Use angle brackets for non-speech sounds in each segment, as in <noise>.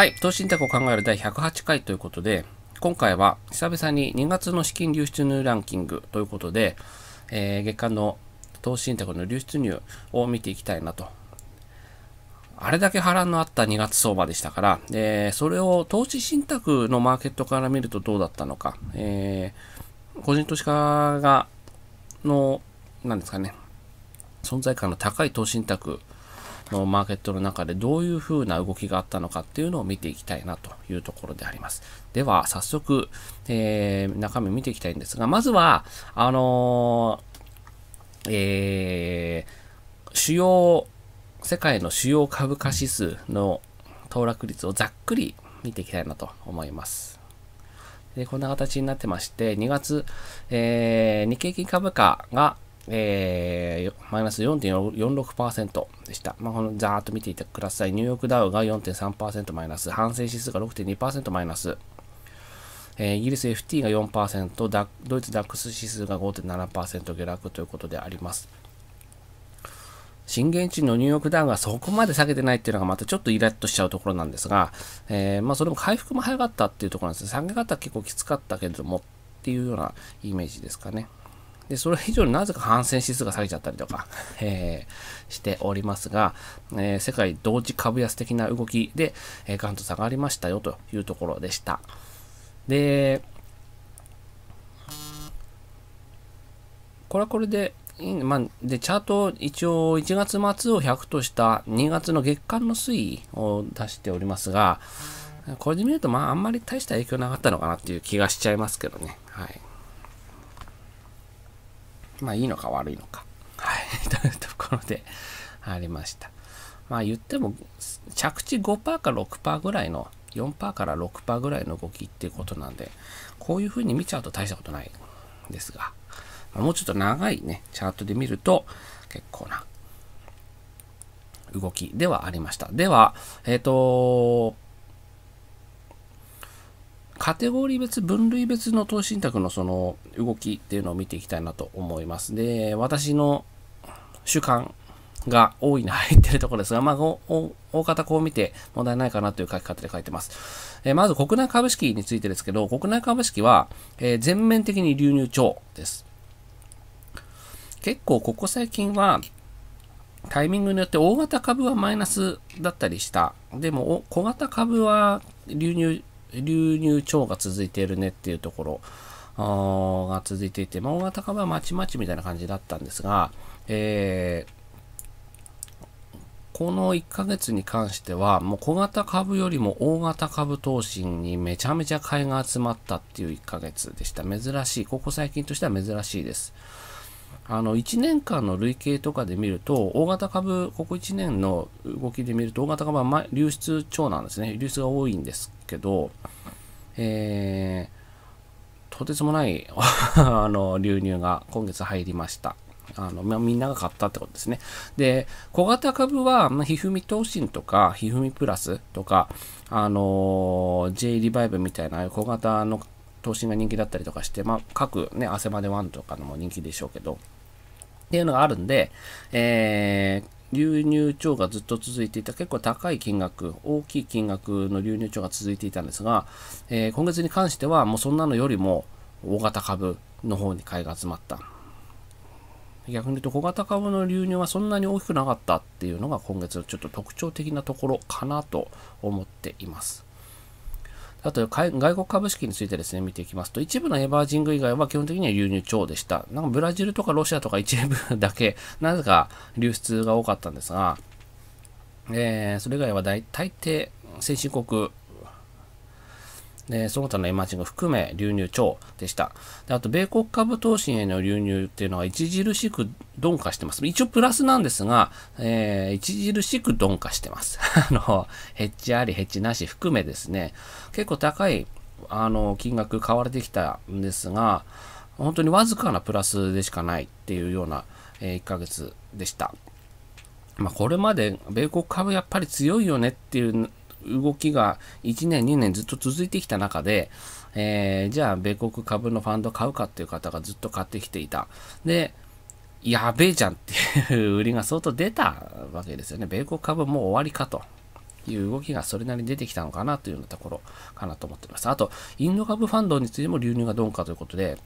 はい、投資信託を考える第108回ということで、今回は久々に2月の資金流出入ランキングということで、えー、月間の投資信託の流出入を見ていきたいなと。あれだけ波乱のあった2月相場でしたから、えー、それを投資信託のマーケットから見るとどうだったのか、えー、個人投資家がの、なんですかね、存在感の高い投資信託のマーケットの中でどういうふうな動きがあったのかっていうのを見ていきたいなというところであります。では、早速、えー、中身見ていきたいんですが、まずは、あのー、えー、主要、世界の主要株価指数の騰落率をざっくり見ていきたいなと思います。でこんな形になってまして、2月、えー、日経金株価がえー、マイナス4.46%でした。まあ、このざーっと見ていてください。ニューヨークダウが4.3%マイナス、反省指数が6.2%マイナス、えー、イギリス FT が4%、ダドイツダックス指数が5.7%下落ということであります。震源地のニューヨークダウンがそこまで下げてないっていうのがまたちょっとイラッとしちゃうところなんですが、えー、まあそれも回復も早かったっていうところなんですね。下げ方結構きつかったけれどもっていうようなイメージですかね。で、それ以上になぜか反戦指数が下げちゃったりとか、<laughs> えー、しておりますが、えー、世界同時株安的な動きで、えー、ガンと下がりましたよというところでした。で、これはこれで、まあ、で、チャート一応1月末を100とした2月の月間の推移を出しておりますが、これで見ると、まあ、あんまり大した影響なかったのかなっていう気がしちゃいますけどね。はい。まあいいのか悪いのか。はい。<laughs> というところでありました。まあ言っても、着地5%か6%ぐらいの、4%から6%ぐらいの動きっていうことなんで、こういう風に見ちゃうと大したことないんですが、もうちょっと長いね、チャートで見ると、結構な動きではありました。では、えっ、ー、とカテゴリー別、分類別の投資信託のその動きっていうのを見ていきたいなと思います。で、私の主観が大いに入ってるところですが、まあ、大方こう見て問題ないかなという書き方で書いてます。えー、まず国内株式についてですけど、国内株式は、えー、全面的に流入超です。結構ここ最近は、タイミングによって大型株はマイナスだったりした。でも、小型株は流入流入超が続いているねっていうところが続いていて、まあ、大型株はまちまちみたいな感じだったんですが、えーこの1ヶ月に関しては、もう小型株よりも大型株投資にめちゃめちゃ買いが集まったっていう1ヶ月でした。珍しい。ここ最近としては珍しいです。あの、1年間の累計とかで見ると、大型株、ここ1年の動きで見ると、大型株は流出超なんですね。流出が多いんですけど、えー、とてつもない <laughs> あの、流入が今月入りました。あの、みんなが買ったってことですね。で、小型株は、まひふみ投信とか、ひふみプラスとか、あのー、J リバイブみたいな小型の投信が人気だったりとかして、まあ、各ね、汗までワンとかのも人気でしょうけど、っていうのがあるんで、えー、流入帳がずっと続いていた、結構高い金額、大きい金額の流入帳が続いていたんですが、えー、今月に関してはもうそんなのよりも大型株の方に買いが集まった。逆に言うと小型株の流入はそんなに大きくなかったっていうのが今月のちょっと特徴的なところかなと思っています。あと外国株式についてですね、見ていきますと、一部のエバージング以外は基本的には流入超でした。なんかブラジルとかロシアとか一部だけ、なぜか流出が多かったんですが、えー、それ以外は大体、先進国で、その他のエマージング含め流入超でした。で、あと、米国株投資への流入っていうのは著しく鈍化してます。一応プラスなんですが、えー、著しく鈍化してます。<laughs> あの、ヘッジありヘッジなし含めですね、結構高い、あの、金額買われてきたんですが、本当にわずかなプラスでしかないっていうような、えー、1ヶ月でした。まあ、これまで米国株やっぱり強いよねっていう動きが1年、2年ずっと続いてきた中で、えー、じゃあ、米国株のファンド買うかっていう方がずっと買ってきていた。で、やべえじゃんっていう売りが相当出たわけですよね。米国株もう終わりかと。いう動きがそれなりに出てきたのかなというようなところかなと思ってます。あと、インド株ファンドについても流入が鈍化ということで、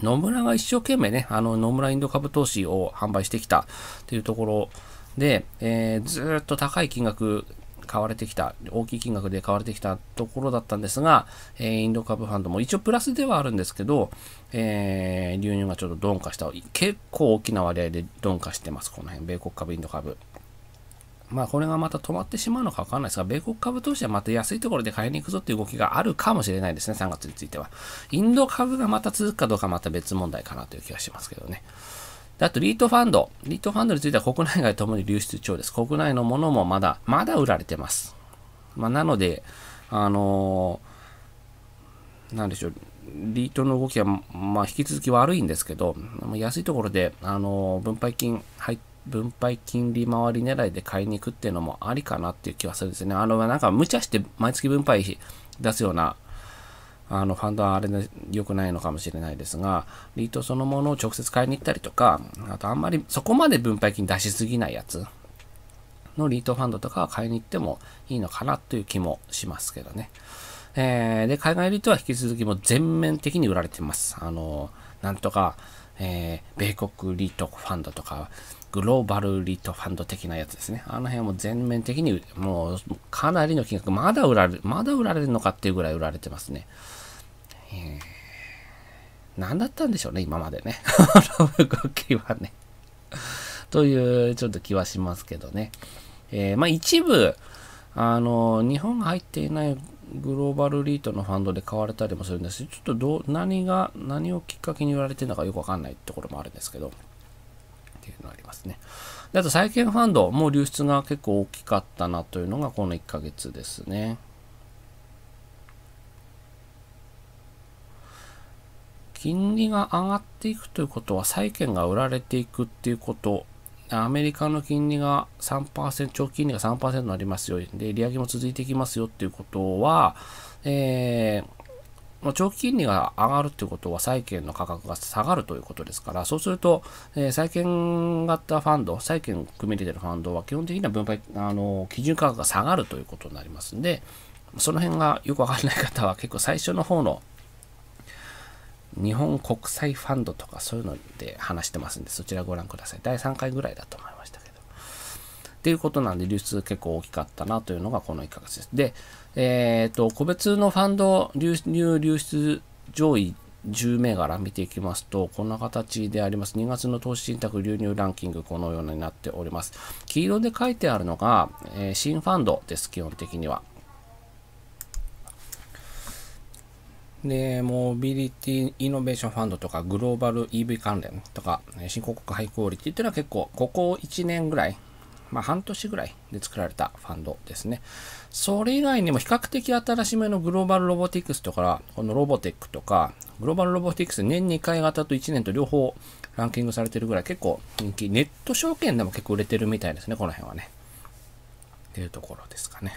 野村が一生懸命ね、あの野村インド株投資を販売してきたというところで、えー、ずっと高い金額買われてきた、大きい金額で買われてきたところだったんですが、えー、インド株ファンドも一応プラスではあるんですけど、えー、流入がちょっと鈍化した、結構大きな割合で鈍化してます、この辺、米国株、インド株。まあこれがまた止まってしまうのかわかんないですが、米国株としてはまた安いところで買いに行くぞっていう動きがあるかもしれないですね、3月については。インド株がまた続くかどうかまた別問題かなという気がしますけどね。あと、リートファンド。リートファンドについては国内外ともに流出中です。国内のものもまだ、まだ売られてます。まあ、なので、あのー、なんでしょう。リートの動きは、まあ、引き続き悪いんですけど、安いところで、あのー、分配金はい、分配金利回り狙いで買いに行くっていうのもありかなっていう気はするんですよね。あの、なんか無茶して毎月分配費出すようなあの、ファンドはあれで良くないのかもしれないですが、リートそのものを直接買いに行ったりとか、あとあんまりそこまで分配金出しすぎないやつのリートファンドとかは買いに行ってもいいのかなという気もしますけどね。えー、で、海外リートは引き続きも全面的に売られてます。あの、なんとか、えー、米国リートファンドとか、グローバルリートファンド的なやつですね。あの辺も全面的に、もうかなりの金額、まだ売られる、まだ売られるのかっていうぐらい売られてますね。え何だったんでしょうね、今までね。動きはね。という、ちょっと気はしますけどね。えー、まあ一部、あの、日本が入っていないグローバルリートのファンドで買われたりもするんですちょっとど何が、何をきっかけに売られてるのかよくわかんないところもあるんですけど、っていうのありますね。であと、債券ファンドも流出が結構大きかったなというのがこの1ヶ月ですね。金利が上がっていくということは債券が売られていくっていうこと、アメリカの金利が3%、長期金利が3%になりますよ、で、利上げも続いていきますよっていうことは、えーま長期金利が上がるということは債券の価格が下がるということですから、そうすると、えー、債券型ファンド、債券組み入れてるファンドは基本的には分配、あの、基準価格が下がるということになりますんで、その辺がよくわからない方は結構最初の方の日本国際ファンドとかそういうので話してますんで、そちらご覧ください。第3回ぐらいだと思いましたけど。っていうことなんで、流出結構大きかったなというのがこの1ヶ月です。で、えっ、ー、と、個別のファンド流入流出上位10銘柄見ていきますと、こんな形であります。2月の投資信託流入ランキング、このようになっております。黄色で書いてあるのが、えー、新ファンドです、基本的には。で、モビリティイノベーションファンドとかグローバル EV 関連とか、新興国ハイクオリティっていうのは結構、ここ1年ぐらい、まあ半年ぐらいで作られたファンドですね。それ以外にも比較的新しめのグローバルロボティクスとか、このロボテックとか、グローバルロボティクス年2回型と1年と両方ランキングされてるぐらい結構人気、ネット証券でも結構売れてるみたいですね、この辺はね。っていうところですかね。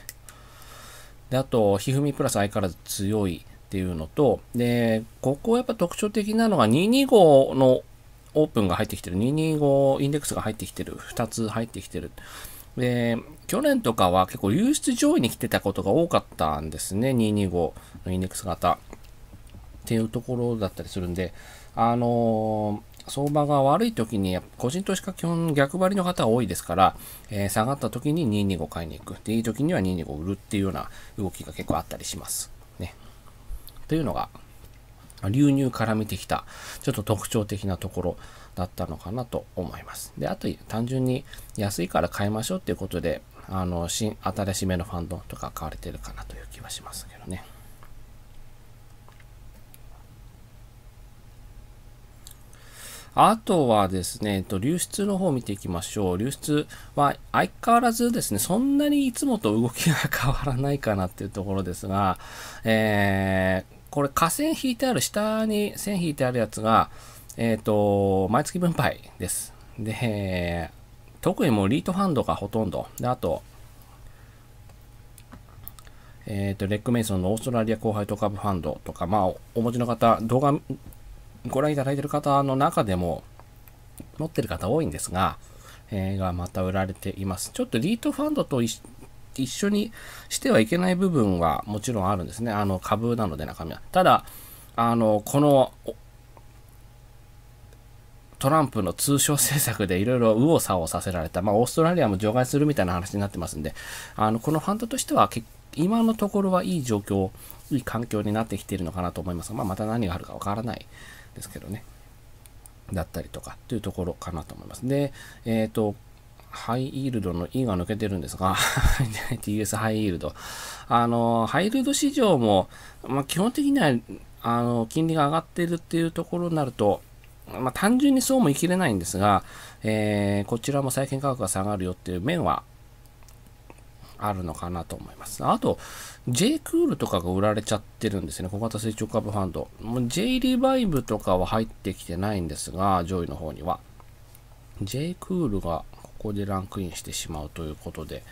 で、あと、ひふみプラス相変わらず強いっていうのと、で、ここやっぱ特徴的なのが225のオープンが入ってきてる、225インデックスが入ってきてる、2つ入ってきてる。で、去年とかは結構流出上位に来てたことが多かったんですね、225のインデックス型。っていうところだったりするんで、あのー、相場が悪い時に、個人投資家基本逆張りの方が多いですから、えー、下がった時に225買いに行く。で、いい時には225売るっていうような動きが結構あったりします。ね。というのが、流入から見てきた、ちょっと特徴的なところだったのかなと思います。で、あと、単純に安いから買いましょうっていうことで、あの、新、新しめのファンドとか買われてるかなという気はしますけどね。あとはですね、えっと、流出の方を見ていきましょう。流出は相変わらずですね、そんなにいつもと動きが変わらないかなっていうところですが、えこれ、下線引いてある、下に線引いてあるやつが、えっ、ー、と、毎月分配です。で、特にもうリートファンドがほとんど。で、あと、えっ、ー、と、レックメイソンのオーストラリア後輩と株ファンドとか、まあ、お持ちの方、動画ご覧いただいている方の中でも、持ってる方多いんですが、えー、がまた売られています。ちょっとリートファンドと一緒にしてはいけない部分はもちろんあるんですね。あの株なので中身は。ただ、あの、この、トランプの通商政策でいろいろ右往左往させられた、まあ、オーストラリアも除外するみたいな話になってますんで、あのこのファンドとしては、今のところはいい状況、いい環境になってきているのかなと思いますが、まあ、また何があるかわからないですけどね。だったりとかというところかなと思います。で、えっ、ー、と、ハイイールドの E が抜けてるんですが TS <laughs> ハイイールド。あの、ハイイールド市場も、まあ、基本的には、あの、金利が上がってるっていうところになると、まあ、単純にそうも言い切れないんですが、えー、こちらも債券価格が下がるよっていう面はあるのかなと思います。あと、J クールとかが売られちゃってるんですね。小型成長株ファンド。J リバイブとかは入ってきてないんですが、上位の方には。J クールがこでランクインしてしまうということで、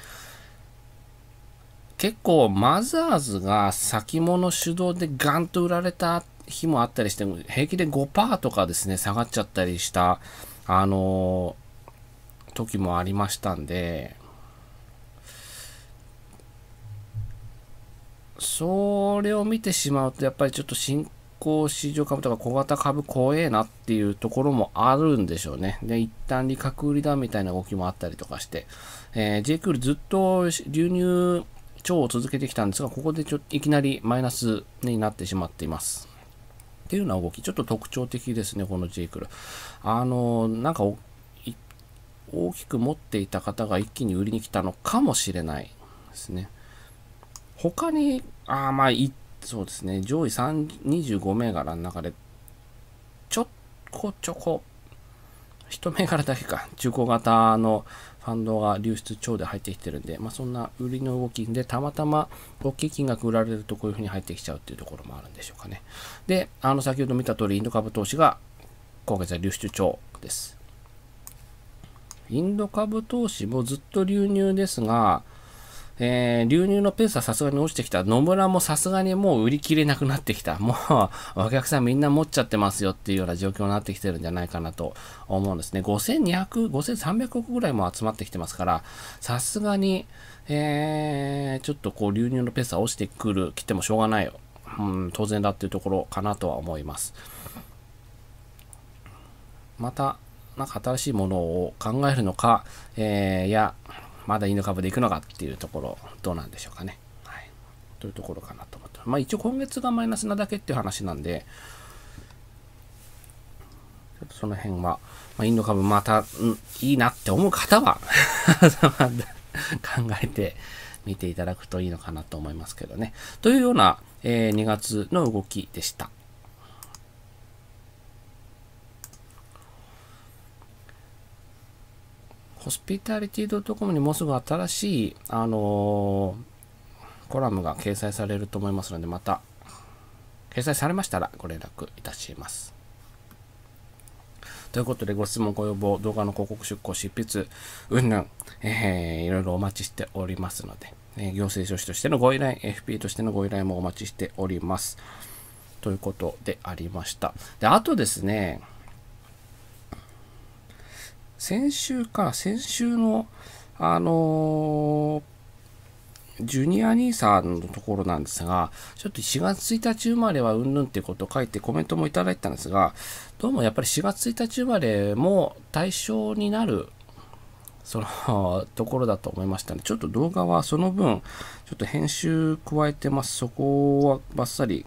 結構マザーズが先物主導でガンと売られた日もあったりして、平気で5%とかですね、下がっちゃったりした、あの時もありましたんで、それを見てしまうと、やっぱりちょっと心行市場株とか小型株怖えなっていうところもあるんでしょうね。で、一旦利確売りだみたいな動きもあったりとかして、えー、J クールずっと流入超を続けてきたんですが、ここでちょいきなりマイナスになってしまっています。っていうような動き、ちょっと特徴的ですね、この J クール。あのー、なんか大きく持っていた方が一気に売りに来たのかもしれないですね。他に、あまあ、そうですね、上位3 25銘柄の中で、ちょこちょこ、1銘柄だけか、中古型のファンドが流出超で入ってきてるんで、まあ、そんな売りの動きで、たまたま大きい金額売られるとこういうふうに入ってきちゃうっていうところもあるんでしょうかね。で、あの、先ほど見た通り、インド株投資が今月は流出超です。インド株投資もずっと流入ですが、えー、流入のペースはさすがに落ちてきた。野村もさすがにもう売り切れなくなってきた。もう、お客さんみんな持っちゃってますよっていうような状況になってきてるんじゃないかなと思うんですね。5200、5300億ぐらいも集まってきてますから、さすがに、えー、ちょっとこう流入のペースは落ちてくる、来てもしょうがないよ。うん、当然だっていうところかなとは思います。また、なんか新しいものを考えるのか、えー、や、まだ犬株で行くのかっていうところ、どうなんでしょうかね。はい。というところかなと思ってまあ一応今月がマイナスなだけっていう話なんで、ちょっとその辺は、まあ、インド株また、いいなって思う方は <laughs> 考えてみていただくといいのかなと思いますけどね。というような、えー、2月の動きでした。ホスピタリティドットコムにもうすぐ新しい、あのー、コラムが掲載されると思いますので、また、掲載されましたらご連絡いたします。ということで、ご質問、ご要望、動画の広告出稿、執筆、うんぬん、えー、いろいろお待ちしておりますので、えー、行政書士としてのご依頼、FP としてのご依頼もお待ちしております。ということでありました。で、あとですね、先週か、先週の、あのー、ジュニア兄さんのところなんですが、ちょっと4月1日生まれはうんぬんってことを書いてコメントもいただいたんですが、どうもやっぱり4月1日生まれも対象になるそのところだと思いましたね。ちょっと動画はその分、ちょっと編集加えてます。そこはバッサリ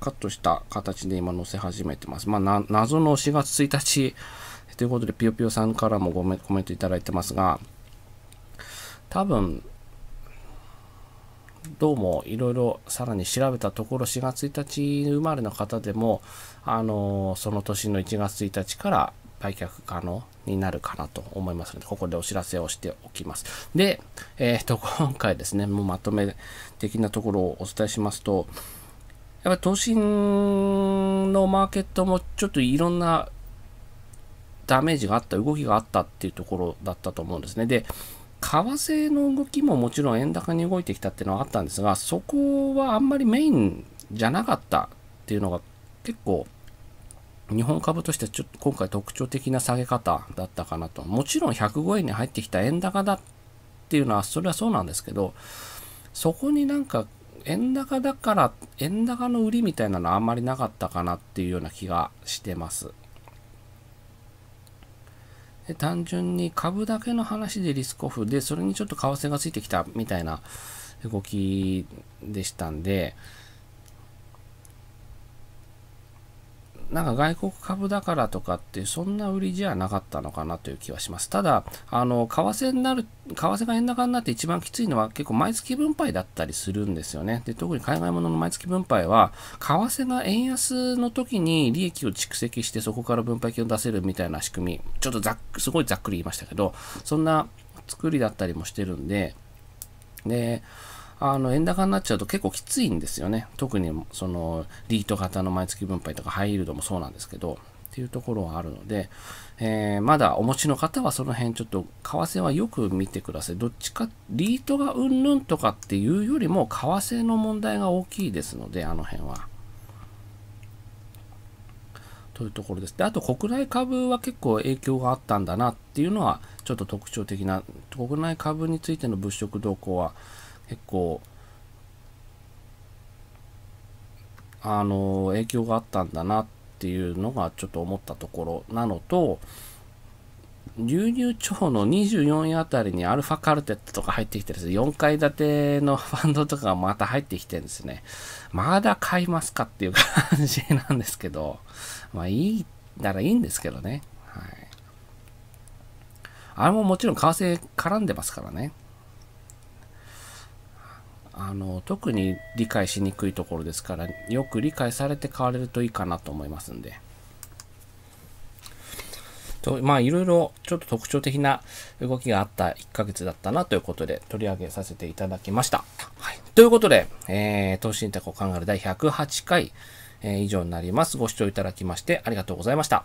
カットした形で今載せ始めてます。まあ、謎の4月1日ということで、ぴよぴよさんからもごめコメントいただいてますが、多分、どうもいろいろさらに調べたところ4月1日生まれの方でも、あのその年の1月1日から売却可能になるかなと思いますので、ここでお知らせをしておきます。で、えっ、ー、と、今回ですね、もうまとめ的なところをお伝えしますと、やっぱり都心のマーケットもちょっといろんなダメージがあった、動きがあったっていうところだったと思うんですね。で、為替の動きももちろん円高に動いてきたっていうのはあったんですが、そこはあんまりメインじゃなかったっていうのが結構日本株としてちょっと今回特徴的な下げ方だったかなと。もちろん105円に入ってきた円高だっていうのはそれはそうなんですけど、そこになんか円高だから円高の売りみたいなのはあんまりなかったかなっていうような気がしてます。で単純に株だけの話でリスクオフで、それにちょっと為替がついてきたみたいな動きでしたんで、なんか外国株だからとかって、そんな売りじゃなかったのかなという気はします。ただ、あの、為替になる、為替が円高になって一番きついのは結構毎月分配だったりするんですよね。で、特に海外物の毎月分配は、為替が円安の時に利益を蓄積してそこから分配金を出せるみたいな仕組み、ちょっとざっすごいざっくり言いましたけど、そんな作りだったりもしてるんで、で、あの、円高になっちゃうと結構きついんですよね。特に、その、リート型の毎月分配とかハイイールドもそうなんですけど、っていうところはあるので、えー、まだお持ちの方はその辺ちょっと、為替はよく見てください。どっちか、リートがうんぬんとかっていうよりも、為替の問題が大きいですので、あの辺は。というところです。で、あと国内株は結構影響があったんだなっていうのは、ちょっと特徴的な、国内株についての物色動向は、結構あの影響があったんだなっていうのがちょっと思ったところなのと牛乳町の24位あたりにアルファカルテットとか入ってきてるんです4階建てのバンドとかがまた入ってきてるんですね。まだ買いますかっていう感じなんですけど、<laughs> まあいいならいいんですけどね。はい。あれももちろん為替絡んでますからね。あの特に理解しにくいところですからよく理解されて買われるといいかなと思いますんで。とまあいろいろちょっと特徴的な動きがあった1ヶ月だったなということで取り上げさせていただきました。はい、ということで、えー、投資信託を考える第108回、えー、以上になります。ご視聴いただきましてありがとうございました。